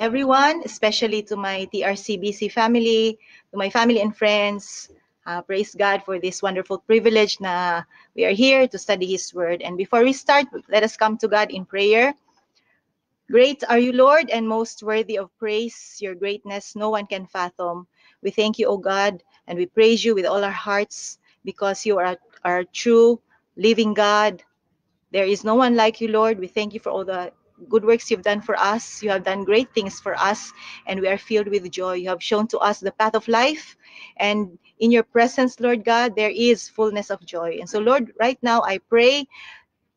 everyone, especially to my TRCBC family, to my family and friends. Uh, praise God for this wonderful privilege na we are here to study His Word. And before we start, let us come to God in prayer. Great are you, Lord, and most worthy of praise. Your greatness no one can fathom. We thank you, O God, and we praise you with all our hearts because you are our true living God. There is no one like you, Lord. We thank you for all the good works you've done for us. You have done great things for us, and we are filled with joy. You have shown to us the path of life, and in your presence, Lord God, there is fullness of joy. And so, Lord, right now I pray,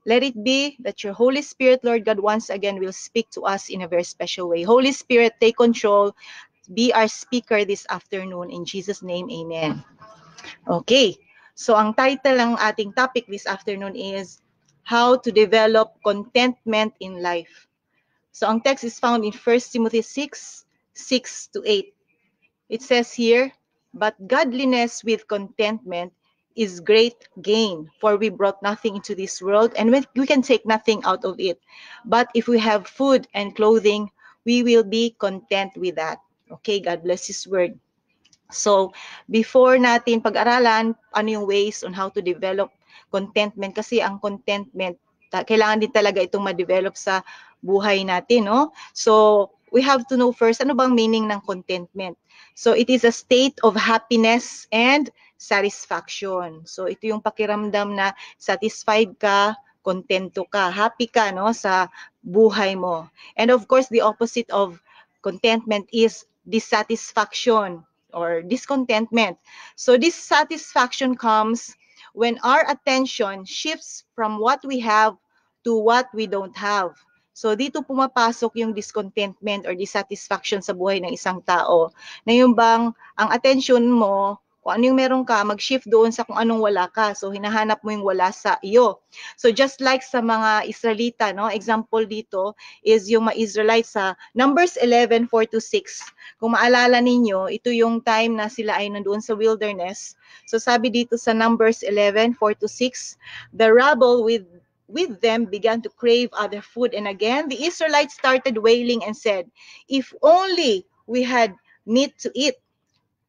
let it be that your Holy Spirit, Lord God, once again will speak to us in a very special way. Holy Spirit, take control. Be our speaker this afternoon. In Jesus' name, amen. Okay. So, ang title ng ating topic this afternoon is how to develop contentment in life. So ang text is found in 1 Timothy 6, 6 to 8. It says here, But godliness with contentment is great gain, for we brought nothing into this world, and we can take nothing out of it. But if we have food and clothing, we will be content with that. Okay, God bless His word. So, before natin pag-aralan, ano yung ways on how to develop contentment kasi ang contentment ta- kailangan din talaga itong ma-develop sa buhay natin, no? So, we have to know first ano bang meaning ng contentment. So, it is a state of happiness and satisfaction. So, ito yung pakiramdam na satisfied ka, kontento ka, happy ka no sa buhay mo. And of course, the opposite of contentment is dissatisfaction or discontentment. So, dissatisfaction comes when our attention shifts from what we have to what we don't have. So dito pumapasok yung discontentment or dissatisfaction sa buhay ng isang tao. Na yung bang ang attention mo kung ano yung meron ka, mag-shift doon sa kung anong wala ka. So hinahanap mo yung wala sa iyo. So just like sa mga Israelita, no? Example dito is yung mga Israelite sa Numbers 11:4 to 6. Kung maalala ninyo, ito yung time na sila ay nandoon sa wilderness. So sabi dito sa Numbers 11:4 to 6, the rabble with with them began to crave other food. And again, the Israelites started wailing and said, If only we had meat to eat,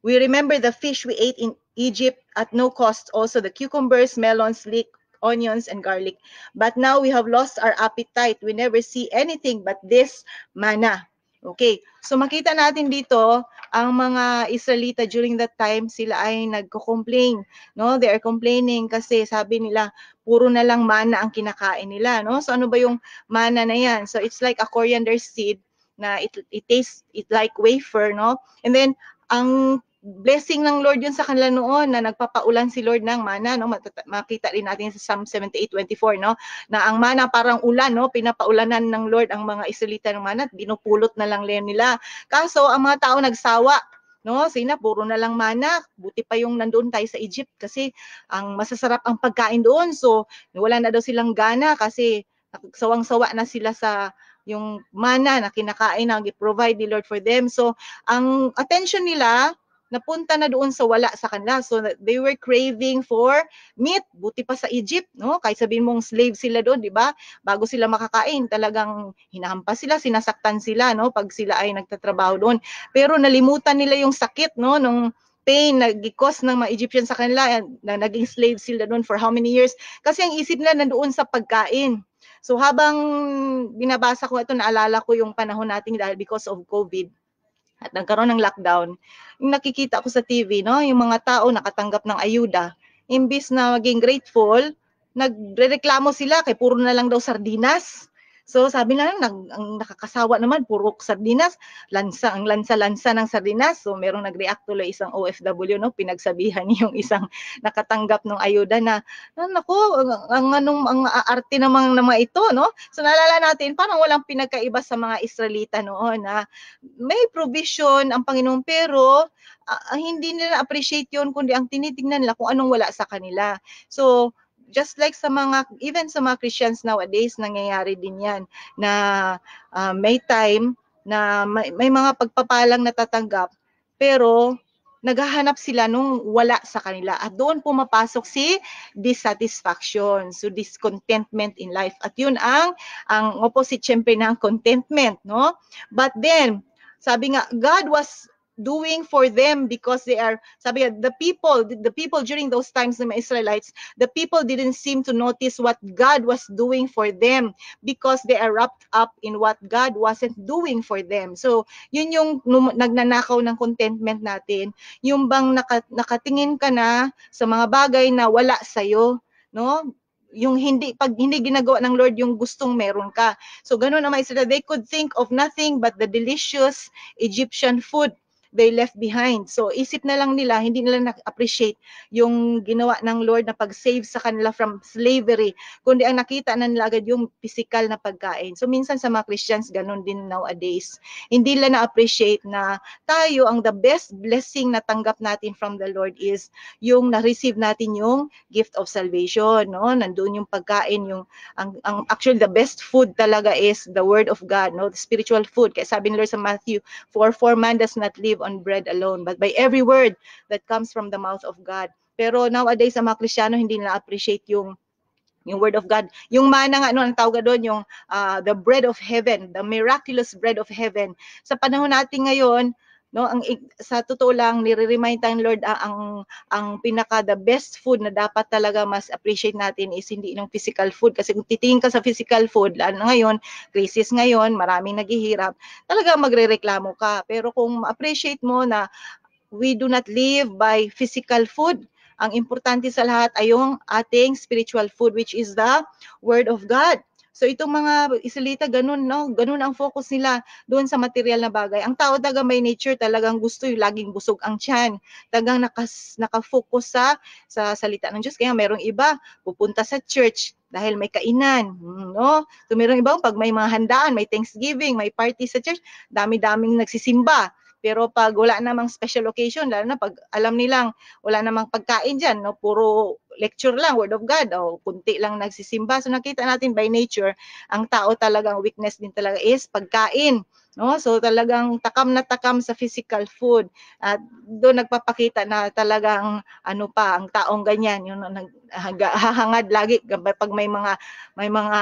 We remember the fish we ate in Egypt at no cost, also the cucumbers, melons, leek, onions, and garlic. But now we have lost our appetite. We never see anything but this manna. Okay, so makita natin dito ang mga Israelita during that time sila ay nagko-complain, no? They are complaining kasi sabi nila puro na lang mana ang kinakain nila, no? So ano ba yung mana na yan? So it's like a coriander seed na it, it tastes it like wafer, no? And then ang blessing ng Lord yun sa kanila noon na nagpapaulan si Lord ng mana no makita rin natin sa Psalm 78:24 no na ang mana parang ulan no pinapaulanan ng Lord ang mga Israelita ng mana at binupulot na lang nila kaso ang mga tao nagsawa no sina puro na lang mana buti pa yung nandoon tayo sa Egypt kasi ang masasarap ang pagkain doon so wala na daw silang gana kasi sawang-sawa na sila sa yung mana na kinakain na provide ni Lord for them so ang attention nila napunta na doon sa wala sa kanila. So they were craving for meat. Buti pa sa Egypt, no? Kahit sabihin mong slave sila doon, di ba? Bago sila makakain, talagang hinahampas sila, sinasaktan sila, no? Pag sila ay nagtatrabaho doon. Pero nalimutan nila yung sakit, no? Nung pain na gikos ng mga Egyptian sa kanila na naging slave sila doon for how many years kasi ang isip nila nandoon sa pagkain so habang binabasa ko ito naalala ko yung panahon natin dahil because of COVID at nagkaroon ng lockdown, yung nakikita ko sa TV, no, yung mga tao nakatanggap ng ayuda, imbis na maging grateful, nagrereklamo sila kay puro na lang daw sardinas. So sabi namin, nag, ang nakakasawa naman, puro sardinas, lansa, ang lansa-lansa ng sardinas. So merong nag-react tuloy isang OFW, no? pinagsabihan yung isang nakatanggap ng ayuda na, nako, ang, ang, anong, ang arte namang ng mga ito. No? So nalala natin, parang walang pinagkaiba sa mga Israelita noon na may provision ang Panginoon pero uh, hindi nila appreciate yun kundi ang tinitingnan nila kung anong wala sa kanila. So just like sa mga even sa mga Christians nowadays nangyayari din 'yan na uh, may time na may, may mga pagpapalang natatanggap pero naghahanap sila nung wala sa kanila at doon pumapasok si dissatisfaction so discontentment in life at yun ang ang opposite syempre ng contentment no but then sabi nga God was doing for them because they are sabi the people the people during those times the Israelites the people didn't seem to notice what God was doing for them because they are wrapped up in what God wasn't doing for them so yun yung nagnanakaw ng contentment natin yung bang naka, nakatingin ka na sa mga bagay na wala sa iyo no yung hindi pag hindi ginagawa ng Lord yung gustong meron ka. So ganun naman sila they could think of nothing but the delicious Egyptian food they left behind. So isip na lang nila, hindi nila na-appreciate yung ginawa ng Lord na pag-save sa kanila from slavery, kundi ang nakita na nila agad yung physical na pagkain. So minsan sa mga Christians, ganun din nowadays. Hindi nila na-appreciate na tayo, ang the best blessing na tanggap natin from the Lord is yung na-receive natin yung gift of salvation. No? Nandun yung pagkain, yung ang, ang actually the best food talaga is the word of God, no? the spiritual food. Kaya sabi ni Lord sa Matthew for four man does not live on bread alone, but by every word that comes from the mouth of God. Pero nowadays, sa mga Kristiyano, hindi nila appreciate yung yung word of God. Yung mana nga, ano ang tawag doon, yung uh, the bread of heaven, the miraculous bread of heaven. Sa panahon natin ngayon, no ang sa totoo lang nire-remind tayo Lord ang, ah, ang ang pinaka the best food na dapat talaga mas appreciate natin is hindi ng physical food kasi kung titingin ka sa physical food lalo ngayon crisis ngayon maraming naghihirap talaga magrereklamo ka pero kung appreciate mo na we do not live by physical food ang importante sa lahat ay yung ating spiritual food which is the word of God So itong mga isilita, ganun, no? ganun ang focus nila doon sa material na bagay. Ang tao taga may nature talagang gusto yung laging busog ang tiyan. Tagang nakas, nakafocus sa, sa salita ng Diyos. Kaya merong iba pupunta sa church dahil may kainan, hmm, no? So merong iba pag may mga handaan, may Thanksgiving, may party sa church, dami-daming nagsisimba. Pero pag wala namang special occasion, lalo na pag alam nilang wala namang pagkain dyan, no? puro lecture lang, word of God, o kunti lang nagsisimba. So nakita natin by nature, ang tao talagang weakness din talaga is pagkain. No? So talagang takam na takam sa physical food. At doon nagpapakita na talagang ano pa ang taong ganyan, yun naghahangad lagi pag may mga may mga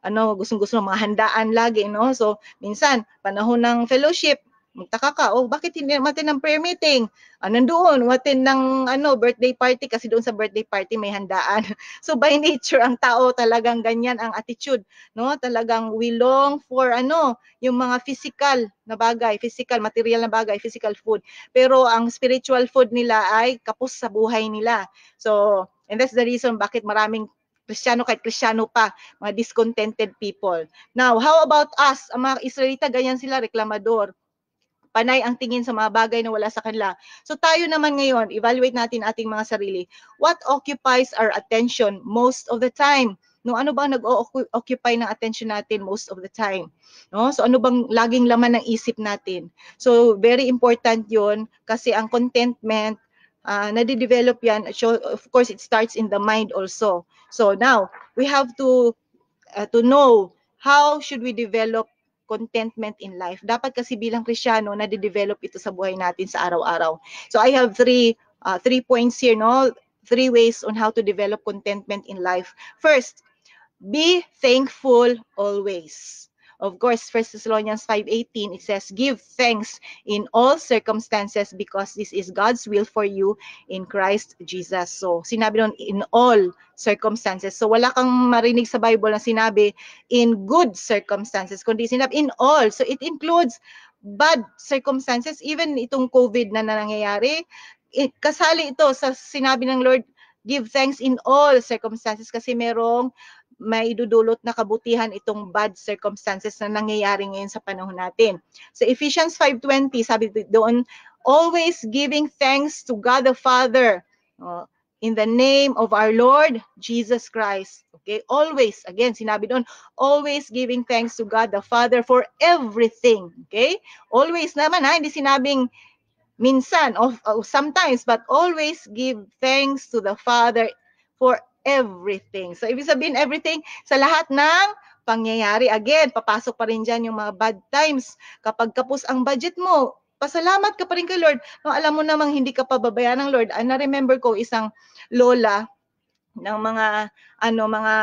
ano gustong-gusto mga handaan lagi no so minsan panahon ng fellowship Magtaka ka, oh, bakit hindi matin ng prayer meeting? Ah, nandoon, matin ng ano, birthday party kasi doon sa birthday party may handaan. so by nature, ang tao talagang ganyan ang attitude. No? Talagang we long for ano, yung mga physical na bagay, physical, material na bagay, physical food. Pero ang spiritual food nila ay kapos sa buhay nila. So, and that's the reason bakit maraming Kristiyano kahit Kristiyano pa, mga discontented people. Now, how about us, ang mga Israelita, ganyan sila, reklamador panay ang tingin sa mga bagay na wala sa kanila. So tayo naman ngayon, evaluate natin ating mga sarili. What occupies our attention most of the time? No, ano bang nag-occupy ng attention natin most of the time? No? So ano bang laging laman ng isip natin? So very important 'yon kasi ang contentment uh, nade-develop yan. So, of course, it starts in the mind also. So now, we have to uh, to know how should we develop contentment in life. Dapat kasi bilang Kristiyano na develop ito sa buhay natin sa araw-araw. So I have three uh, three points here, no? Three ways on how to develop contentment in life. First, be thankful always. Of course, 1 Thessalonians 5.18, it says, Give thanks in all circumstances because this is God's will for you in Christ Jesus. So, sinabi nun, in all circumstances. So, wala kang marinig sa Bible na sinabi, in good circumstances, kundi sinabi, in all. So, it includes bad circumstances, even itong COVID na nangyayari, eh, kasali ito sa sinabi ng Lord, give thanks in all circumstances kasi merong may dudulot na kabutihan itong bad circumstances na nangyayari ngayon sa panahon natin. So Ephesians 5.20, sabi doon, always giving thanks to God the Father oh, in the name of our Lord Jesus Christ. Okay, always, again, sinabi doon, always giving thanks to God the Father for everything. Okay, always naman ha, hindi sinabing minsan of, or sometimes, but always give thanks to the Father for everything. So, ibig sabihin everything sa lahat ng pangyayari. Again, papasok pa rin dyan yung mga bad times. Kapag kapos ang budget mo, pasalamat ka pa rin kay Lord. No, alam mo namang hindi ka pababayaan ng Lord. Ah, na-remember ko isang lola ng mga ano mga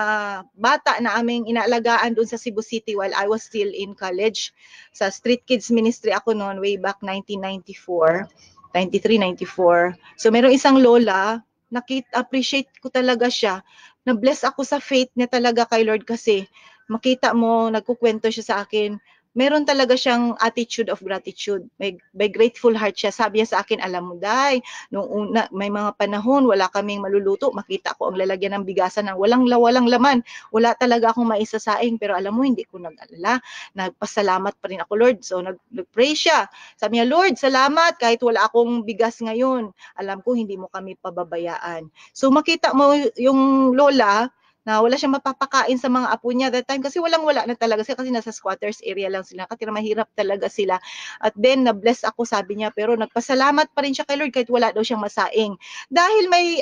bata na aming inaalagaan doon sa Cebu City while I was still in college. Sa Street Kids Ministry ako noon way back 1994, 93, 94. So merong isang lola nakita appreciate ko talaga siya. Na bless ako sa faith niya talaga kay Lord kasi makita mo nagkukwento siya sa akin meron talaga siyang attitude of gratitude. May, may grateful heart siya. Sabi niya sa akin, alam mo, Day, nung una, may mga panahon, wala kaming maluluto. Makita ko ang lalagyan ng bigasan ng walang lawalang laman. Wala talaga akong maisasaing. Pero alam mo, hindi ko nag-alala. Nagpasalamat pa rin ako, Lord. So, nag-pray siya. Sabi niya, Lord, salamat. Kahit wala akong bigas ngayon, alam ko hindi mo kami pababayaan. So, makita mo yung lola, na wala siyang mapapakain sa mga apo niya that time kasi walang-wala na talaga sila kasi nasa squatters area lang sila. Katira mahirap talaga sila. At then, na-bless ako sabi niya pero nagpasalamat pa rin siya kay Lord kahit wala daw siyang masaing. Dahil may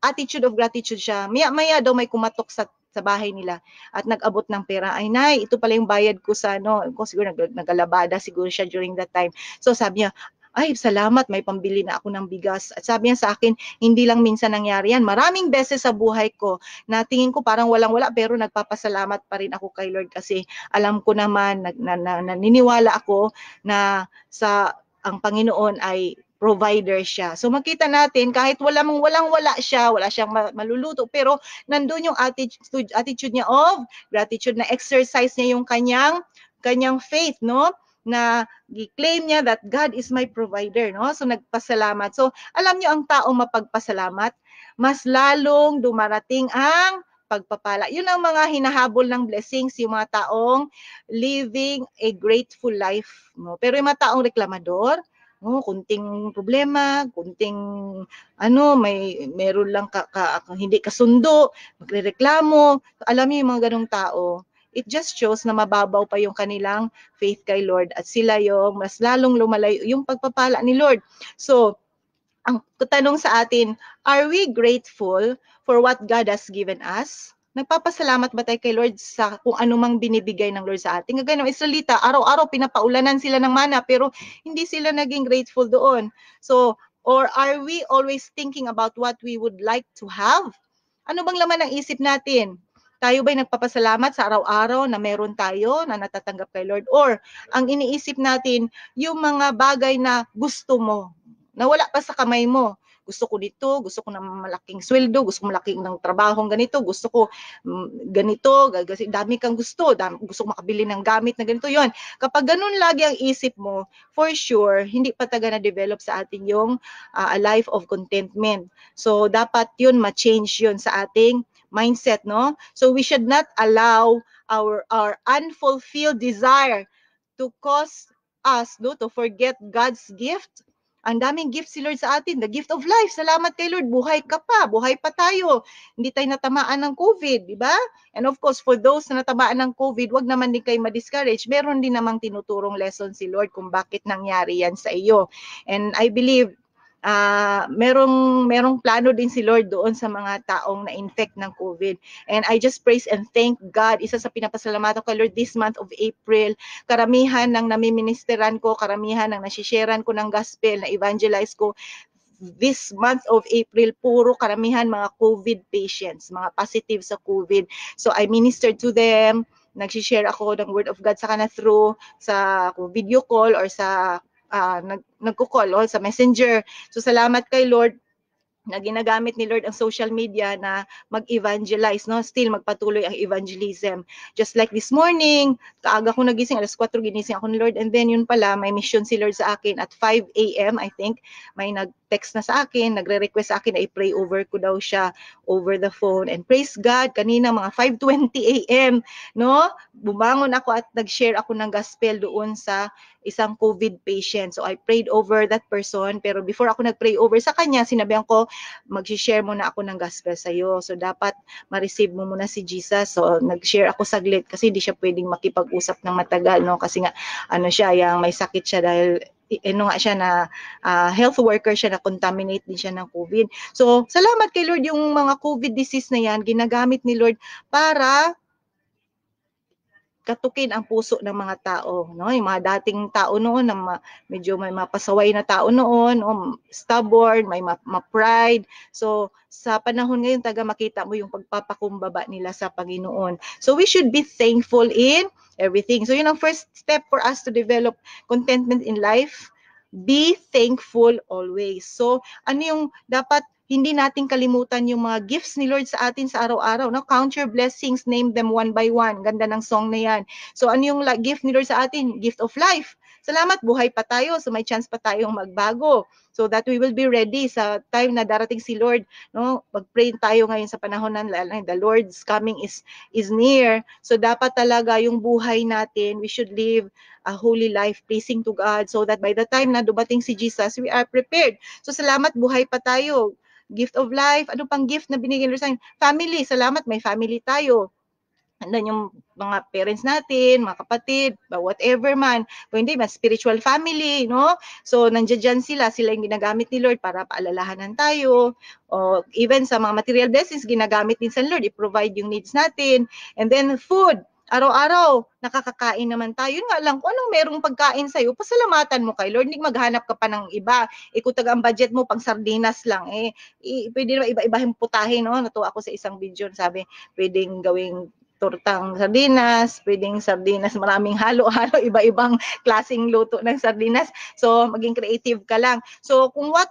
attitude of gratitude siya. Maya-maya daw may kumatok sa sa bahay nila at nag-abot ng pera. Ay, nay, ito pala yung bayad ko sa ano, ko siguro nag, nagalabada siguro siya during that time. So sabi niya, ay salamat may pambili na ako ng bigas. At sabi niya sa akin, hindi lang minsan nangyari yan. Maraming beses sa buhay ko na tingin ko parang walang-wala pero nagpapasalamat pa rin ako kay Lord kasi alam ko naman, nag, na, na, naniniwala ako na sa ang Panginoon ay provider siya. So makita natin kahit wala mong walang wala siya, wala siyang maluluto pero nandoon yung attitude attitude niya of gratitude na exercise niya yung kanyang kanyang faith, no? na claim niya that God is my provider, no? So nagpasalamat. So alam niyo ang taong mapagpasalamat, mas lalong dumarating ang pagpapala. Yun ang mga hinahabol ng blessings, yung mga taong living a grateful life, no? Pero yung mga taong reklamador, no, kunting problema, kunting ano, may meron lang ka, ka, hindi kasundo, magrereklamo. Alam niyo yung mga ganong tao, it just shows na mababaw pa yung kanilang faith kay Lord at sila yung mas lalong lumalayo yung pagpapala ni Lord. So, ang tanong sa atin, are we grateful for what God has given us? Nagpapasalamat ba tayo kay Lord sa kung anumang binibigay ng Lord sa atin? Kagaya ng Israelita, araw-araw pinapaulanan sila ng mana pero hindi sila naging grateful doon. So, or are we always thinking about what we would like to have? Ano bang laman ng isip natin? Tayo ba'y nagpapasalamat sa araw-araw na meron tayo na natatanggap kay Lord? Or ang iniisip natin, yung mga bagay na gusto mo, na wala pa sa kamay mo, gusto ko nito, gusto ko ng malaking sweldo, gusto ko malaking ng trabaho ganito, gusto ko um, ganito, kasi dami kang gusto, dami, gusto ko makabili ng gamit na ganito yon. Kapag ganun lagi ang isip mo, for sure, hindi pa taga na-develop sa atin yung uh, a life of contentment. So, dapat yun, ma-change yun sa ating mindset, no? So we should not allow our our unfulfilled desire to cause us no to forget God's gift. Ang daming gift si Lord sa atin, the gift of life. Salamat kay Lord, buhay ka pa, buhay pa tayo. Hindi tayo natamaan ng COVID, di ba? And of course, for those na natamaan ng COVID, wag naman din kayo ma-discourage. Meron din namang tinuturong lesson si Lord kung bakit nangyari yan sa iyo. And I believe uh, merong merong plano din si Lord doon sa mga taong na-infect ng COVID. And I just praise and thank God. Isa sa pinapasalamatan ko Lord this month of April, karamihan ng namiministeran ko, karamihan ng nasisharean ko ng gospel, na evangelize ko, this month of April, puro karamihan mga COVID patients, mga positive sa COVID. So I ministered to them, nagsishare ako ng word of God sa kanila through sa video call or sa uh, nag, nagko-call all sa messenger. So salamat kay Lord na ginagamit ni Lord ang social media na mag-evangelize, no? Still, magpatuloy ang evangelism. Just like this morning, kaaga ko nagising, alas 4 ginising ako ni Lord. And then, yun pala, may mission si Lord sa akin at 5 a.m., I think. May nag-text na sa akin, nagre-request sa akin na i-pray over ko daw siya over the phone. And praise God, kanina mga 5.20 a.m., no? Bumangon ako at nag-share ako ng gospel doon sa isang COVID patient. So I prayed over that person pero before ako nag-pray over sa kanya, sinabihan ko mag-share muna ako ng gospel sa iyo. So dapat ma-receive mo muna si Jesus. So nag-share ako saglit kasi hindi siya pwedeng makipag-usap ng matagal no kasi nga ano siya yung may sakit siya dahil eh, ano nga siya na uh, health worker siya na contaminate din siya ng COVID. So, salamat kay Lord yung mga COVID disease na yan ginagamit ni Lord para katukin ang puso ng mga tao, no? Yung mga dating tao noon na ma, medyo may mapasaway na tao noon, o stubborn, may ma, ma-pride. So sa panahon ngayon taga makita mo yung pagpapakumbaba nila sa Panginoon. So we should be thankful in everything. So yun ang first step for us to develop contentment in life. Be thankful always. So ano yung dapat hindi natin kalimutan yung mga gifts ni Lord sa atin sa araw-araw. No? Count your blessings, name them one by one. Ganda ng song na yan. So ano yung gift ni Lord sa atin? Gift of life. Salamat, buhay pa tayo. So may chance pa tayong magbago. So that we will be ready sa time na darating si Lord. No? Mag-pray tayo ngayon sa panahon ng the Lord's coming is, is near. So dapat talaga yung buhay natin, we should live a holy life pleasing to God so that by the time na dumating si Jesus, we are prepared. So salamat, buhay pa tayo gift of life, ano pang gift na binigay nila sa akin? Family, salamat, may family tayo. Andan yung mga parents natin, mga kapatid, whatever man. Pwede, hindi, mas spiritual family, no? So, nandiyan dyan sila. Sila yung ginagamit ni Lord para paalalahanan tayo. O even sa mga material blessings, ginagamit din sa Lord. I-provide yung needs natin. And then, food araw-araw nakakakain naman tayo. Yun nga lang, kung anong merong pagkain sa'yo, pasalamatan mo kay Lord. Hindi maghanap ka pa ng iba. Ikutag eh, ang budget mo pang sardinas lang. Eh, i- eh, pwede naman iba-ibahin putahin. No? Natuwa ako sa isang video, sabi, pwedeng gawing tortang sardinas, pwedeng sardinas, maraming halo-halo, iba-ibang klasing luto ng sardinas. So, maging creative ka lang. So, kung what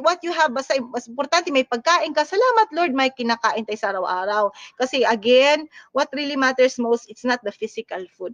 what you have basta mas importante may pagkain ka. Salamat Lord may kinakain tayo sa araw-araw. Kasi again, what really matters most it's not the physical food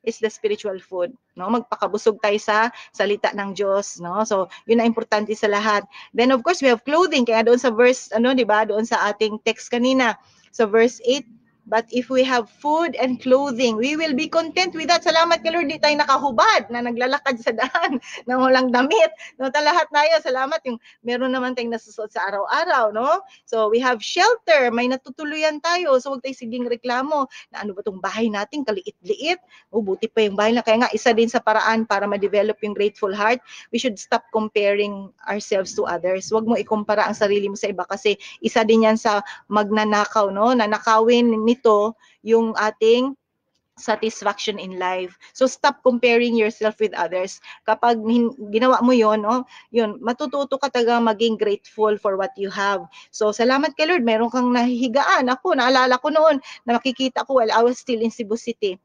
is the spiritual food no magpakabusog tayo sa salita ng Diyos no so yun ang importante sa lahat then of course we have clothing kaya doon sa verse ano di ba doon sa ating text kanina sa so verse 8 But if we have food and clothing, we will be content with that. Salamat kay Lord, di tayo nakahubad na naglalakad sa daan na walang damit. No, lahat na tayo, salamat yung meron naman tayong nasusuot sa araw-araw, no? So we have shelter, may natutuluyan tayo. So wag tayong siging reklamo na ano ba tong bahay natin, kaliit-liit. O buti pa yung bahay na. Kaya nga, isa din sa paraan para ma-develop yung grateful heart, we should stop comparing ourselves to others. Wag mo ikumpara ang sarili mo sa iba kasi isa din yan sa magnanakaw, no? Nanakawin nito yung ating satisfaction in life. So stop comparing yourself with others. Kapag ginawa mo 'yon, no, oh, 'yun, matututo ka talaga maging grateful for what you have. So salamat kay Lord, meron kang nahihigaan. Ako naalala ko noon na makikita ko while I was still in Cebu City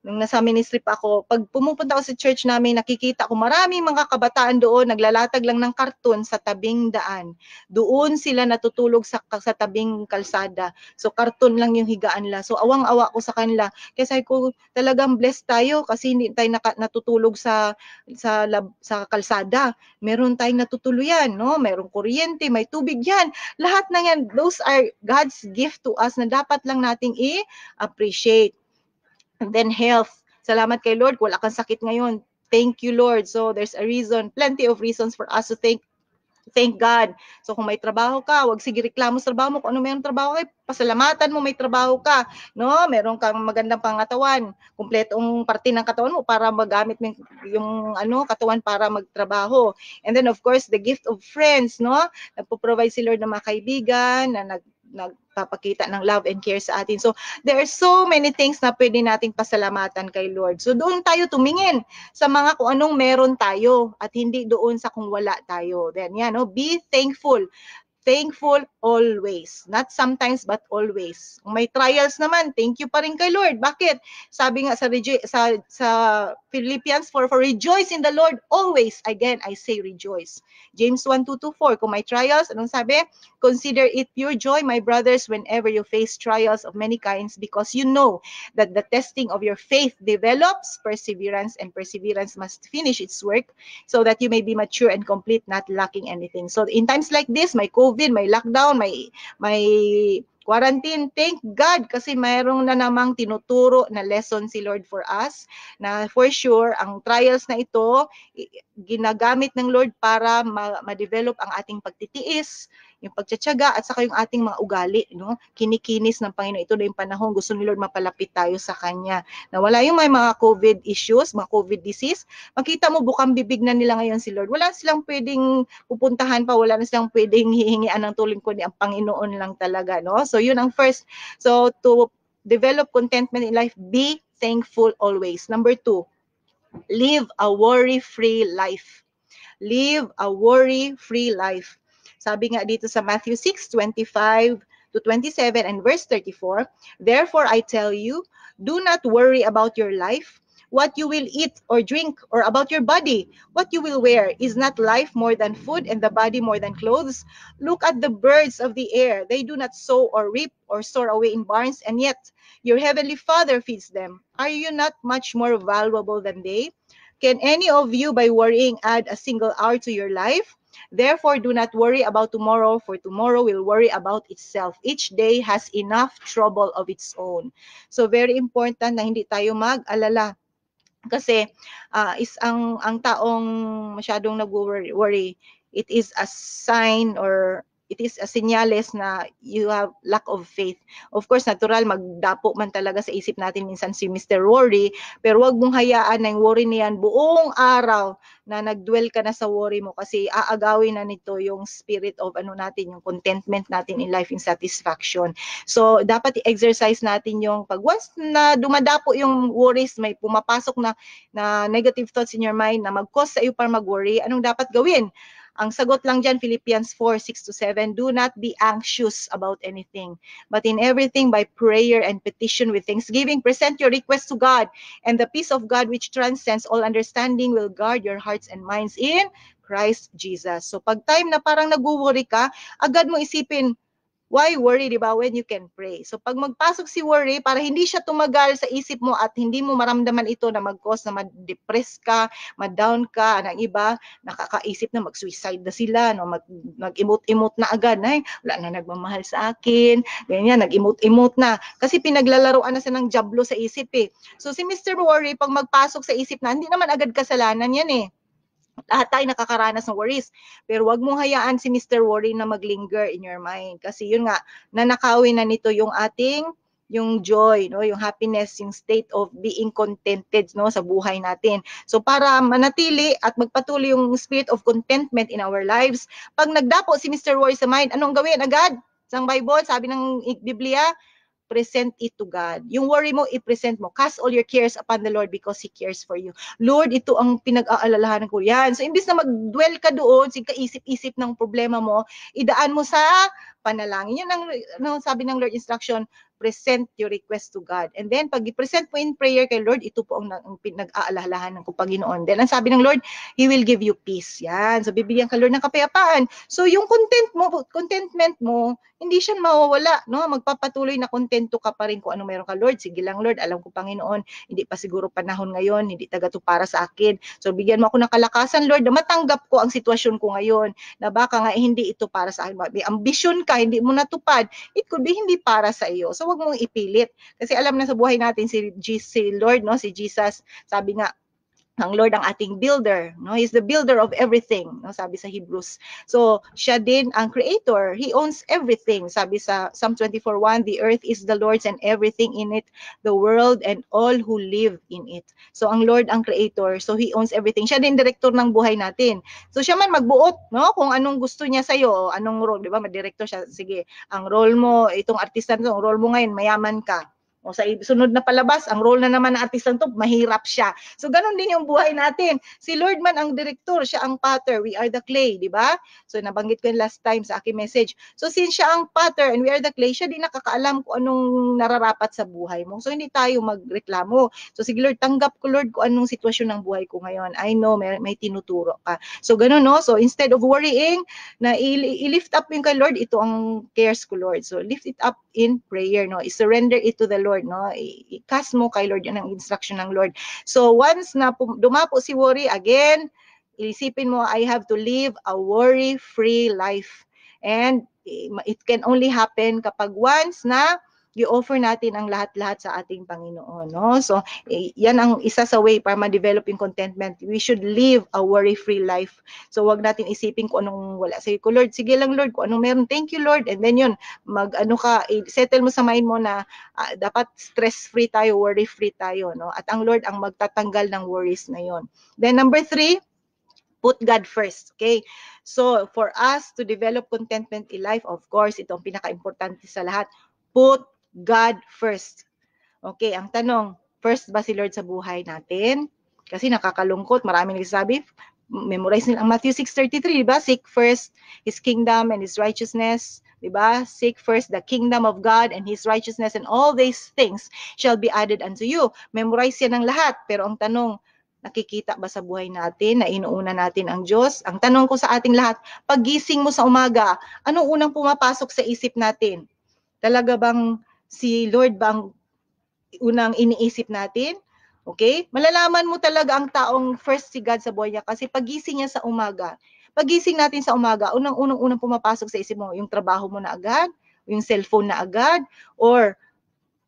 nung nasa ministry pa ako, pag pumupunta ako sa church namin, nakikita ko maraming mga kabataan doon, naglalatag lang ng karton sa tabing daan. Doon sila natutulog sa, sa tabing kalsada. So, karton lang yung higaan nila. So, awang-awa ko sa kanila. Kasi ko, talagang blessed tayo kasi hindi tayo naka, natutulog sa, sa, lab, sa kalsada. Meron tayong natutuluyan, no? Meron kuryente, may tubig yan. Lahat na yan, those are God's gift to us na dapat lang nating i-appreciate. And then health. Salamat kay Lord, wala kang sakit ngayon. Thank you, Lord. So there's a reason, plenty of reasons for us to thank Thank God. So kung may trabaho ka, wag sige reklamo sa trabaho mo. Kung ano mayroong trabaho kay, eh, pasalamatan mo may trabaho ka. No, meron kang magandang pangatawan, kumpletong parte ng katawan mo para magamit mo yung ano, katawan para magtrabaho. And then of course, the gift of friends, no? Nagpo-provide si Lord ng mga kaibigan na nag nagpapakita ng love and care sa atin. So, there are so many things na pwede nating pasalamatan kay Lord. So, doon tayo tumingin sa mga kung anong meron tayo at hindi doon sa kung wala tayo. Then, yan, no? be thankful thankful always. Not sometimes but always. Kung may trials naman, thank you pa rin kay Lord. Bakit? Sabi nga sa sa sa Philippians 4, for rejoice in the Lord always. Again, I say rejoice. James 1, 2 to 4, kung may trials, anong sabi? Consider it pure joy, my brothers, whenever you face trials of many kinds because you know that the testing of your faith develops perseverance and perseverance must finish its work so that you may be mature and complete, not lacking anything. So in times like this, my COVID din may lockdown, may may quarantine. Thank God kasi mayroong na namang tinuturo na lesson si Lord for us na for sure ang trials na ito ginagamit ng Lord para ma-develop ang ating pagtitiis, yung pagtsatsaga at saka yung ating mga ugali, no? Kinikinis ng Panginoon. Ito na yung panahon gusto ni Lord mapalapit tayo sa kanya. Na wala yung may mga COVID issues, mga COVID disease. Makita mo bukang bibig na nila ngayon si Lord. Wala silang pwedeng pupuntahan pa, wala na silang pwedeng hihingian ng tuling kundi ang Panginoon lang talaga, no? So yun ang first. So to develop contentment in life, be thankful always. Number two, live a worry-free life. Live a worry-free life. Sabi nga dito sa Matthew 6, 25 to 27 and verse 34, Therefore I tell you, do not worry about your life, what you will eat or drink, or about your body, what you will wear. Is not life more than food and the body more than clothes? Look at the birds of the air. They do not sow or reap or store away in barns, and yet your heavenly Father feeds them. Are you not much more valuable than they? Can any of you, by worrying, add a single hour to your life? Therefore, do not worry about tomorrow, for tomorrow will worry about itself. Each day has enough trouble of its own. So, very important na hindi tayo mag-alala kasi uh, is ang ang taong masyadong nagwo-worry it is a sign or it is a sinyales na you have lack of faith. Of course, natural, magdapo man talaga sa isip natin minsan si Mr. Worry, pero wag mong hayaan na yung worry niyan buong araw na nagdwell ka na sa worry mo kasi aagawin na nito yung spirit of ano natin, yung contentment natin in life, in satisfaction. So, dapat i-exercise natin yung pag once na dumadapo yung worries, may pumapasok na, na negative thoughts in your mind na mag-cause sa iyo para mag-worry, anong dapat gawin? Ang sagot lang dyan, Philippians 4, 6 7, do not be anxious about anything, but in everything by prayer and petition with thanksgiving, present your request to God, and the peace of God which transcends all understanding will guard your hearts and minds in Christ Jesus. So pag time na parang nag-worry ka, agad mo isipin, Why worry, di ba? When you can pray. So pag magpasok si worry, para hindi siya tumagal sa isip mo at hindi mo maramdaman ito na mag-cause na ma-depress ka, ma-down ka, ang iba, nakakaisip na mag-suicide na sila, no? Mag, nag-emote-emote na agad, ay, wala na nagmamahal sa akin, ganyan, nag-emote-emote na. Kasi pinaglalaroan na siya ng jablo sa isip eh. So si Mr. Worry, pag magpasok sa isip na, hindi naman agad kasalanan yan eh lahat tayo nakakaranas ng worries. Pero wag mo hayaan si Mr. Worry na maglinger in your mind. Kasi yun nga, nanakawin na nito yung ating yung joy, no, yung happiness, yung state of being contented, no, sa buhay natin. So para manatili at magpatuloy yung spirit of contentment in our lives, pag nagdapo si Mr. Worry sa mind, anong gawin agad? Sa Bible, sabi ng Biblia, present it to God. Yung worry mo, i-present mo. Cast all your cares upon the Lord because He cares for you. Lord, ito ang pinag-aalalahan ko yan. So, imbis na mag-dwell ka doon, kaisip-isip isip ng problema mo, idaan mo sa panalangin. Yun ang ano, sabi ng Lord instruction, present your request to God. And then, pag i-present mo in prayer kay Lord, ito po ang, ang nag-aalalahanan ko Panginoon. Then, ang sabi ng Lord, He will give you peace. Yan. So, bibigyan ka Lord ng kapayapaan. So, yung content mo, contentment mo, hindi siya mawawala. No? Magpapatuloy na contento ka pa rin kung ano meron ka, Lord. Sige lang, Lord. Alam ko, Panginoon, hindi pa siguro panahon ngayon. Hindi taga to para sa akin. So, bigyan mo ako ng kalakasan, Lord, na matanggap ko ang sitwasyon ko ngayon. Na baka nga, eh, hindi ito para sa akin. May ambisyon ka, hindi mo natupad. It could be hindi para sa iyo. So, huwag mong ipilit. Kasi alam na sa buhay natin si, G, si Lord, no, si Jesus, sabi nga, ang Lord ang ating builder, no? He's the builder of everything, no? Sabi sa Hebrews. So, siya din ang creator. He owns everything. Sabi sa Psalm 24:1, the earth is the Lord's and everything in it, the world and all who live in it. So, ang Lord ang creator. So, he owns everything. Siya din director ng buhay natin. So, siya man magbuot, no? Kung anong gusto niya sa iyo, anong role, 'di ba? Madirektor siya. Sige, ang role mo, itong artista nito, ang role mo ngayon, mayaman ka o sa sunod na palabas, ang role na naman ng artistang to, mahirap siya. So ganun din yung buhay natin. Si Lord man ang director, siya ang potter, we are the clay, di ba? So nabanggit ko yung last time sa aking message. So since siya ang potter and we are the clay, siya din nakakaalam kung anong nararapat sa buhay mo. So hindi tayo magreklamo. So sige Lord, tanggap ko Lord kung anong sitwasyon ng buhay ko ngayon. I know may, may tinuturo ka. So ganun no. So instead of worrying, na i-lift up yung kay Lord, ito ang cares ko Lord. So lift it up in prayer no. I surrender it to the Lord Lord, no? I-cast mo kay Lord yun ang instruction ng Lord. So once na dumapo si worry, again, isipin mo, I have to live a worry-free life. And eh, it can only happen kapag once na i-offer natin ang lahat-lahat sa ating Panginoon. No? So, eh, yan ang isa sa way para ma develop yung contentment. We should live a worry-free life. So, wag natin isipin kung anong wala. Sige ko, Lord, sige lang, Lord, kung anong meron. Thank you, Lord. And then yun, mag, ano ka, settle mo sa mind mo na uh, dapat stress-free tayo, worry-free tayo. No? At ang Lord ang magtatanggal ng worries na yun. Then, number three, put God first. Okay? So, for us to develop contentment in life, of course, ito ang pinaka-importante sa lahat. Put God first. Okay, ang tanong, first ba si Lord sa buhay natin? Kasi nakakalungkot, marami nagsasabi, memorize nila ang Matthew 6.33, di ba? Seek first His kingdom and His righteousness, di ba? Seek first the kingdom of God and His righteousness and all these things shall be added unto you. Memorize yan ang lahat. Pero ang tanong, nakikita ba sa buhay natin na inuuna natin ang Diyos? Ang tanong ko sa ating lahat, pagising mo sa umaga, anong unang pumapasok sa isip natin? Talaga bang Si Lord ba ang unang iniisip natin? Okay? Malalaman mo talaga ang taong first si God sa buhay niya kasi pagising niya sa umaga. Pagising natin sa umaga, unang-unang-unang pumapasok sa isip mo yung trabaho mo na agad, yung cellphone na agad, or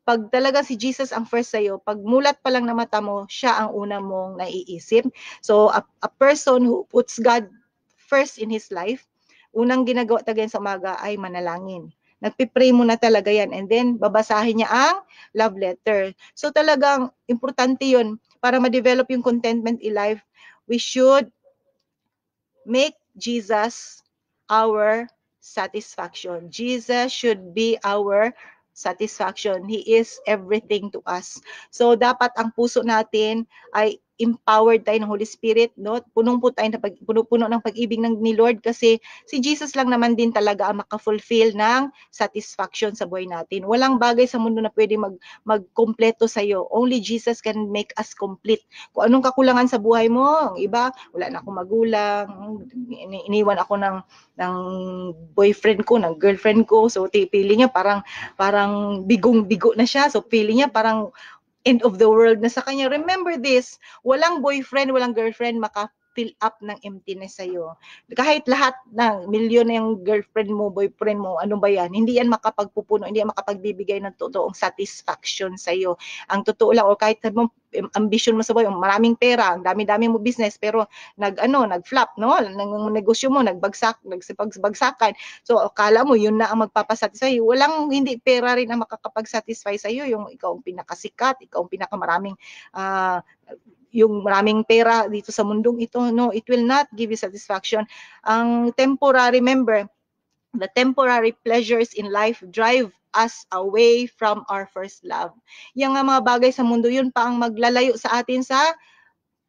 pag talaga si Jesus ang first sa iyo, pag mulat pa lang na mata mo, siya ang una mong naiisip. So, a, a person who puts God first in his life, unang ginagawa talaga sa umaga ay manalangin. Nagpipray na talaga yan and then babasahin niya ang love letter. So talagang importante yun para ma-develop yung contentment in life. We should make Jesus our satisfaction. Jesus should be our satisfaction. He is everything to us. So dapat ang puso natin ay empowered tayo ng Holy Spirit, no? Punong po tayo ng puno, puno ng pag-ibig ng ni Lord kasi si Jesus lang naman din talaga ang makafulfill ng satisfaction sa buhay natin. Walang bagay sa mundo na pwede mag magkumpleto sa iyo. Only Jesus can make us complete. Kung anong kakulangan sa buhay mo, ang iba, wala na akong magulang, iniwan ako ng ng boyfriend ko, ng girlfriend ko. So pili niya parang parang bigong bigo na siya. So pili niya parang end of the world na sa kanya. Remember this, walang boyfriend, walang girlfriend maka fill up ng emptiness sa'yo. Kahit lahat ng milyon na yung girlfriend mo, boyfriend mo, ano ba yan, hindi yan makapagpupuno, hindi yan makapagbibigay ng totoong satisfaction sa'yo. Ang totoo lang, o kahit sabi mo, ambition mo sa buhay, maraming pera, ang dami-dami mo business, pero nag ano, nag-flop, no? Nang negosyo mo nagbagsak, nagsipagbagsakan. So akala mo yun na ang magpapasatisfy. Walang hindi pera rin ang makakapagsatisfy sa iyo, yung ikaw ang pinakasikat, ikaw ang pinakamaraming uh, yung maraming pera dito sa mundong ito, no, it will not give you satisfaction. Ang temporary, remember, the temporary pleasures in life drive us away from our first love. Yang mga bagay sa mundo, yun pa ang maglalayo sa atin sa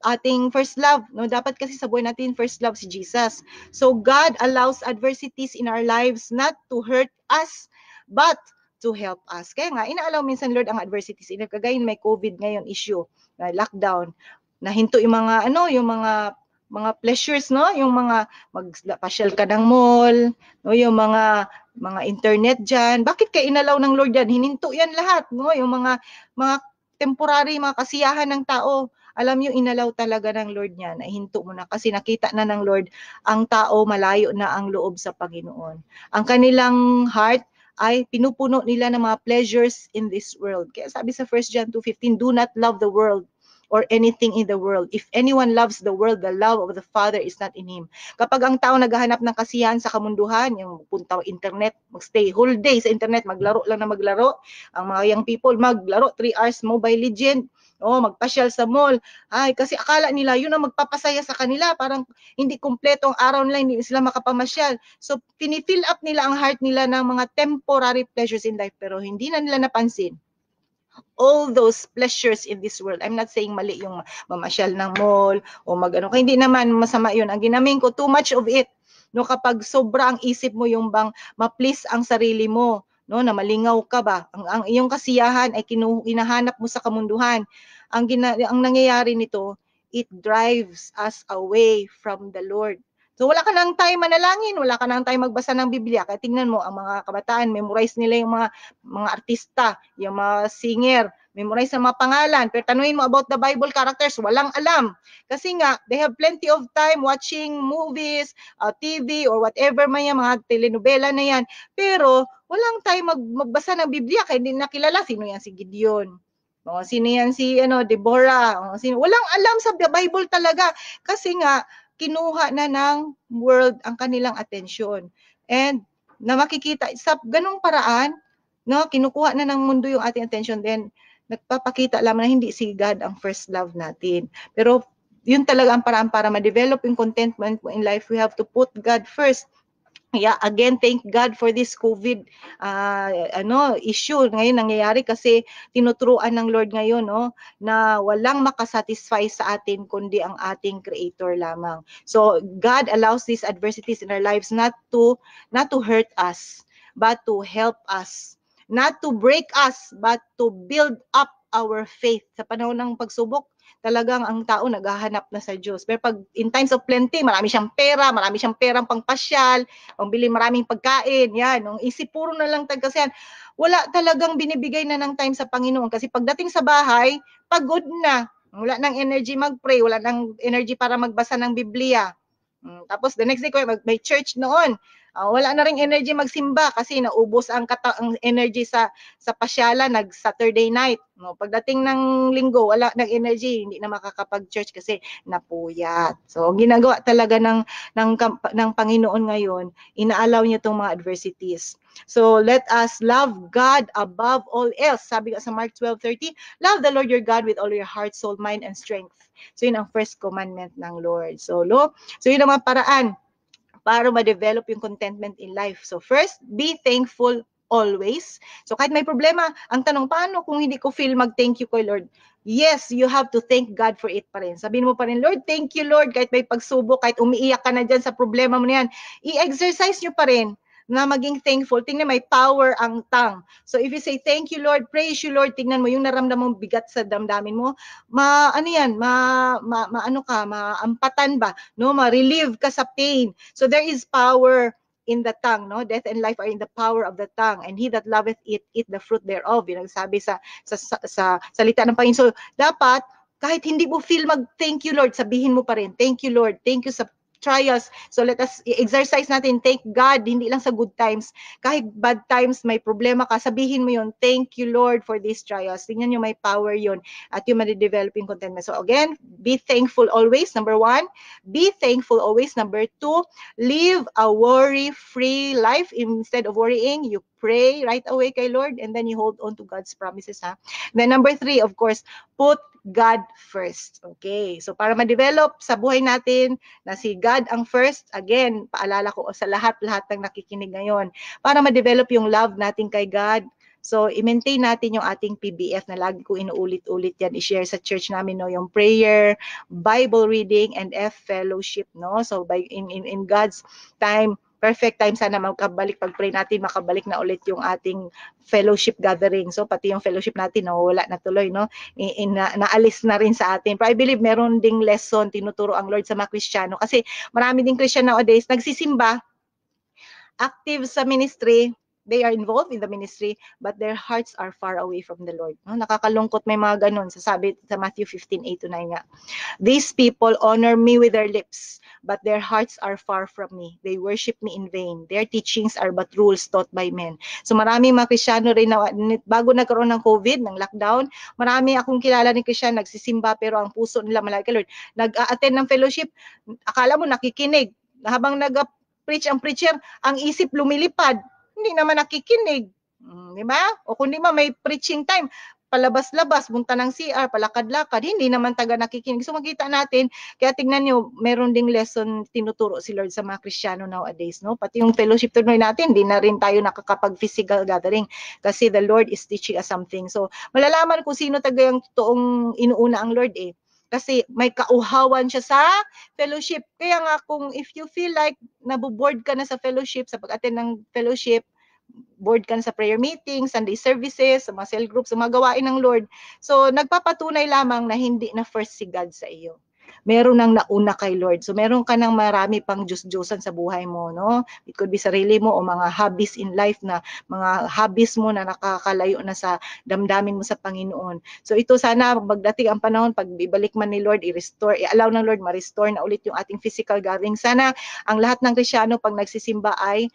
ating first love. No, dapat kasi sa buhay natin first love si Jesus. So God allows adversities in our lives not to hurt us, but to help us. Kaya nga, inaalaw minsan, Lord, ang adversities. Kagayon, may COVID ngayon issue, na lockdown, nahinto yung mga, ano, yung mga mga pleasures no yung mga magpasyal ka ng mall no yung mga mga internet diyan bakit kay inalaw ng Lord yan hininto yan lahat no yung mga mga temporary mga kasiyahan ng tao alam niyo inalaw talaga ng Lord niyan ay hinto mo na kasi nakita na ng Lord ang tao malayo na ang loob sa Panginoon ang kanilang heart ay pinupuno nila ng mga pleasures in this world. Kaya sabi sa 1 John 2.15, do not love the world or anything in the world. If anyone loves the world, the love of the Father is not in him. Kapag ang tao naghahanap ng kasiyahan sa kamunduhan, yung punta internet, magstay whole day sa internet, maglaro lang na maglaro. Ang mga young people, maglaro 3 hours mobile legend, o oh, magpasyal sa mall. Ay, kasi akala nila yun ang magpapasaya sa kanila. Parang hindi kumpleto ang araw nila, hindi sila makapamasyal. So, pinifill up nila ang heart nila ng mga temporary pleasures in life pero hindi na nila napansin all those pleasures in this world. I'm not saying mali yung mamasyal ng mall o magano. Kaya hindi naman masama yun. Ang ginamin ko, too much of it. No, kapag sobra ang isip mo yung bang ma-please ang sarili mo, no, na malingaw ka ba? Ang, ang iyong kasiyahan ay kinu, hinahanap mo sa kamunduhan. Ang, gina, ang nangyayari nito, it drives us away from the Lord. So wala ka nang time manalangin, wala ka nang time magbasa ng Biblia. Kaya tingnan mo ang mga kabataan, memorize nila yung mga mga artista, yung mga singer, memorize ang mga pangalan. Pero tanuin mo about the Bible characters, walang alam. Kasi nga, they have plenty of time watching movies, uh, TV, or whatever may yan, mga telenovela na yan. Pero walang time mag, magbasa ng Biblia kaya hindi nakilala sino yan si Gideon. O, sino yan si ano, Deborah? O, sino? Walang alam sa Bible talaga. Kasi nga, kinuha na ng world ang kanilang atensyon. And na makikita sa ganung paraan, no, kinukuha na ng mundo yung ating attention then nagpapakita lamang na hindi si God ang first love natin. Pero yun talaga ang paraan para ma-develop yung contentment mo in life. We have to put God first yeah, again, thank God for this COVID uh, ano, issue ngayon nangyayari kasi tinuturuan ng Lord ngayon no, na walang makasatisfy sa atin kundi ang ating Creator lamang. So God allows these adversities in our lives not to not to hurt us but to help us, not to break us but to build up our faith. Sa panahon ng pagsubok, talagang ang tao naghahanap na sa Diyos. Pero pag in times of plenty, marami siyang pera, marami siyang perang pangpasyal, pambili maraming pagkain, yan. Nung isip, puro na lang tagkasihan. Wala talagang binibigay na ng time sa Panginoon. Kasi pagdating sa bahay, pagod na. Wala nang energy mag-pray, wala nang energy para magbasa ng Biblia. Hmm, tapos the next day, may church noon. Uh, wala na ring energy magsimba kasi naubos ang, kata- ang energy sa sa pasyala nag Saturday night. No, pagdating ng linggo, wala nang energy, hindi na makakapag-church kasi napuyat. So, ang ginagawa talaga ng ng ng Panginoon ngayon, inaalaw niya tong mga adversities. So, let us love God above all else. Sabi ka sa Mark 12:30, love the Lord your God with all your heart, soul, mind, and strength. So, yun ang first commandment ng Lord. So, lo, so yun ang mga paraan para ma-develop yung contentment in life. So first, be thankful always. So kahit may problema, ang tanong, paano kung hindi ko feel mag-thank you kay Lord? Yes, you have to thank God for it pa rin. Sabihin mo pa rin, Lord, thank you, Lord. Kahit may pagsubok, kahit umiiyak ka na dyan sa problema mo na yan, i-exercise nyo pa rin na maging thankful. Tingnan may power ang tongue. So if you say thank you Lord, praise you Lord, tingnan mo yung naramdaman mong bigat sa damdamin mo, ma ano yan, ma, ma, ma ano ka, maampatan ba, no? Ma-relieve ka sa pain. So there is power in the tongue, no? Death and life are in the power of the tongue, and he that loveth it, eat the fruit thereof. Yung sabi sa, sa, sa, sa salita ng Panginoon. So, dapat, kahit hindi mo feel mag-thank you, Lord, sabihin mo pa rin, thank you, Lord, thank you sa trials. So let us exercise natin, thank God, hindi lang sa good times. Kahit bad times, may problema ka, sabihin mo yun, thank you Lord for these trials. Tingnan nyo, may power yun at yung ma-develop yung contentment. So again, be thankful always, number one. Be thankful always, number two. Live a worry-free life. Instead of worrying, you pray right away kay Lord and then you hold on to God's promises. Ha? Then number three, of course, put God first. Okay, so para ma-develop sa buhay natin na si God ang first, again, paalala ko sa lahat-lahat ng nakikinig ngayon, para ma-develop yung love natin kay God, So, i-maintain natin yung ating PBF na lagi ko inuulit-ulit yan. I-share sa church namin, no, yung prayer, Bible reading, and F fellowship, no? So, by, in, in, in God's time, perfect time sana magkabalik pag-pray natin makabalik na ulit yung ating fellowship gathering. So pati yung fellowship natin nawala na tuloy no. I, in, na, naalis na rin sa atin. but I believe meron ding lesson tinuturo ang Lord sa mga Kristiyano kasi marami ding Christian nowadays nagsisimba active sa ministry they are involved in the ministry but their hearts are far away from the Lord. No, ah, nakakalungkot may mga ganun. Sasabi sa Matthew 15:8 to 9 nga. These people honor me with their lips but their hearts are far from me. They worship me in vain. Their teachings are but rules taught by men. So marami mga Kristiyano rin na bago nagkaroon ng COVID, ng lockdown, marami akong kilala ni Kristiyano nagsisimba pero ang puso nila malaki Lord. Nag-attend ng fellowship, akala mo nakikinig. Habang nag preach ang preacher, ang isip lumilipad, hindi naman nakikinig. Mm, di ba? O kundi ma may preaching time, palabas-labas, bunta ng CR, palakad-lakad, hindi naman taga nakikinig. So makita natin, kaya tingnan nyo, meron ding lesson tinuturo si Lord sa mga Kristiyano nowadays. No? Pati yung fellowship tournament natin, hindi na rin tayo nakakapag-physical gathering kasi the Lord is teaching us something. So malalaman kung sino taga yung toong inuuna ang Lord eh kasi may kauhawan siya sa fellowship. Kaya nga kung if you feel like nabuboard ka na sa fellowship, sa pag-attend ng fellowship, board ka na sa prayer meetings, Sunday services, sa mga cell groups, sa mga gawain ng Lord. So, nagpapatunay lamang na hindi na first si God sa iyo. Meron nang nauna kay Lord. So, meron ka nang marami pang Diyos-Diyosan sa buhay mo, no? It could be sarili mo o mga hobbies in life na, mga hobbies mo na nakakalayo na sa damdamin mo sa Panginoon. So, ito sana, magdating ang panahon, pag ibalik man ni Lord, i-restore, i-allow ng Lord, ma-restore na ulit yung ating physical gathering. Sana, ang lahat ng Krisyano, pag nagsisimba ay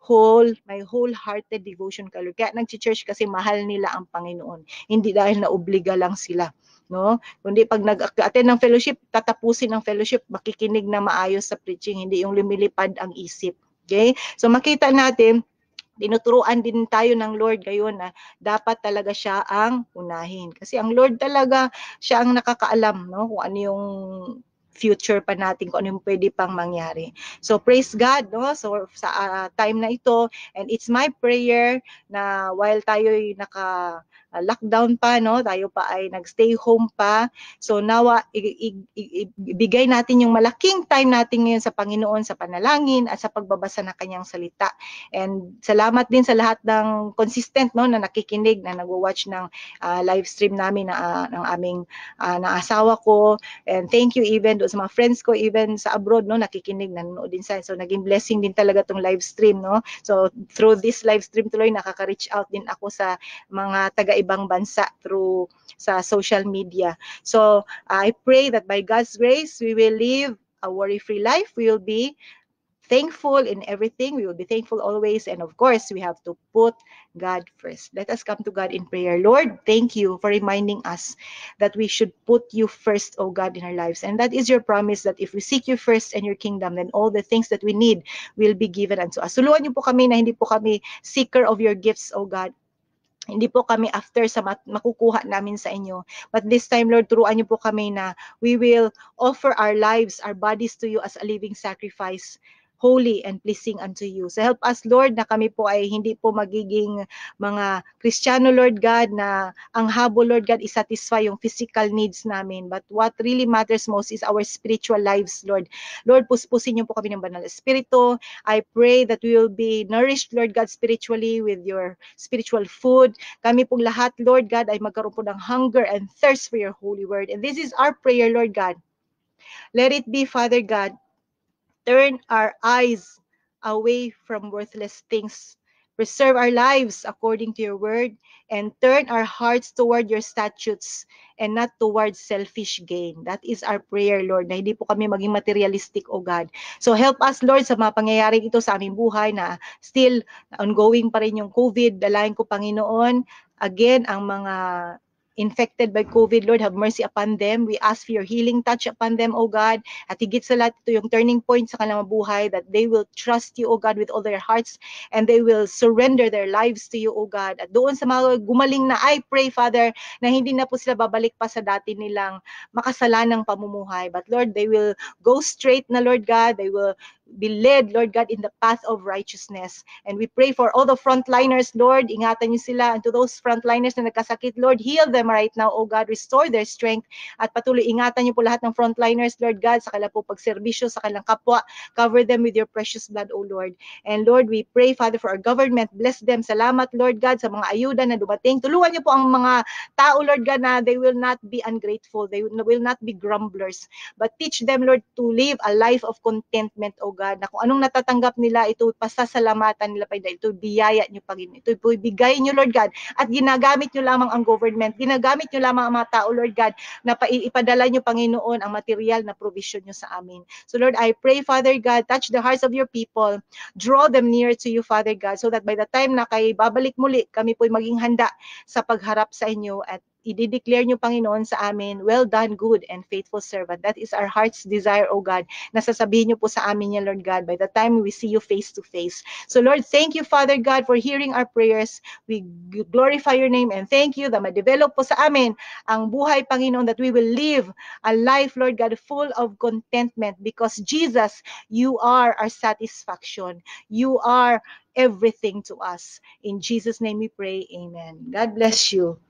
whole, my wholehearted devotion ka, Lord. Kaya nag-church kasi mahal nila ang Panginoon. Hindi dahil naobliga lang sila no? Kundi pag nag-attend ng fellowship, tatapusin ang fellowship, makikinig na maayos sa preaching, hindi yung lumilipad ang isip. Okay? So makita natin, dinuturuan din tayo ng Lord gayon na dapat talaga siya ang unahin. Kasi ang Lord talaga, siya ang nakakaalam no? kung ano yung future pa natin kung ano yung pwede pang mangyari. So praise God, no? So sa uh, time na ito and it's my prayer na while tayo naka uh, lockdown pa, no? tayo pa ay nag-stay home pa. So nawa, ah, ibigay natin yung malaking time natin ngayon sa Panginoon, sa panalangin, at sa pagbabasa ng kanyang salita. And salamat din sa lahat ng consistent no, na nakikinig, na nagwo watch ng uh, live stream namin na, uh, ng aming uh, na asawa ko. And thank you even do sa mga friends ko, even sa abroad, no, nakikinig, nanonood din sa So naging blessing din talaga tong live stream. No? So through this live stream tuloy, nakaka-reach out din ako sa mga taga ibang bansa through sa social media. So I pray that by God's grace, we will live a worry-free life. We will be thankful in everything. We will be thankful always. And of course, we have to put God first. Let us come to God in prayer. Lord, thank you for reminding us that we should put you first, O God, in our lives. And that is your promise that if we seek you first and your kingdom, then all the things that we need will be given unto us. Suluan niyo po kami na hindi po kami seeker of your gifts, O God, hindi po kami after sa makukuha namin sa inyo. But this time, Lord, turuan niyo po kami na we will offer our lives, our bodies to you as a living sacrifice holy and pleasing unto you. So help us, Lord, na kami po ay hindi po magiging mga Kristiyano, Lord God, na ang habo, Lord God, isatisfy yung physical needs namin. But what really matters most is our spiritual lives, Lord. Lord, puspusin niyo po kami ng Banal Espiritu. I pray that we will be nourished, Lord God, spiritually with your spiritual food. Kami pong lahat, Lord God, ay magkaroon po ng hunger and thirst for your holy word. And this is our prayer, Lord God. Let it be, Father God, turn our eyes away from worthless things. Preserve our lives according to your word and turn our hearts toward your statutes and not toward selfish gain. That is our prayer, Lord, na hindi po kami maging materialistic, O God. So help us, Lord, sa mga pangyayaring ito sa aming buhay na still ongoing pa rin yung COVID. Dalayan ko, Panginoon, again, ang mga infected by COVID, Lord, have mercy upon them. We ask for your healing touch upon them, O God. At higit sa lahat, ito yung turning point sa kanilang buhay that they will trust you, O God, with all their hearts and they will surrender their lives to you, O God. At doon sa mga gumaling na, I pray, Father, na hindi na po sila babalik pa sa dati nilang makasalanang pamumuhay. But Lord, they will go straight na, Lord God. They will be led, Lord God, in the path of righteousness. And we pray for all the frontliners, Lord. Ingatan niyo sila. And to those frontliners na nagkasakit, Lord, heal them right now, O God. Restore their strength. At patuloy, ingatan niyo po lahat ng frontliners, Lord God, sa kailang po pagserbisyo, sa kanilang kapwa. Cover them with your precious blood, O Lord. And Lord, we pray, Father, for our government. Bless them. Salamat, Lord God, sa mga ayuda na dumating. Tulungan niyo po ang mga tao, Lord God, na they will not be ungrateful. They will not be grumblers. But teach them, Lord, to live a life of contentment, O God, na kung anong natatanggap nila, ito pasasalamatan nila, Panginoon. Ito biyaya niyo, Panginoon. Ito bigay niyo, Lord God. At ginagamit niyo lamang ang government. Ginagamit niyo lamang ang mga tao, Lord God, na ipadala niyo, Panginoon, ang material na provision niyo sa amin. So, Lord, I pray, Father God, touch the hearts of your people. Draw them near to you, Father God, so that by the time na kay babalik muli, kami po'y maging handa sa pagharap sa inyo at i-declare niyo Panginoon sa amin, well done good and faithful servant. That is our heart's desire, O God. na sasabihin niyo po sa amin yan, Lord God, by the time we see you face to face. So Lord, thank you, Father God, for hearing our prayers. We glorify your name and thank you that ma-develop po sa amin ang buhay, Panginoon, that we will live a life, Lord God, full of contentment because Jesus, you are our satisfaction. You are everything to us. In Jesus' name we pray. Amen. God bless you.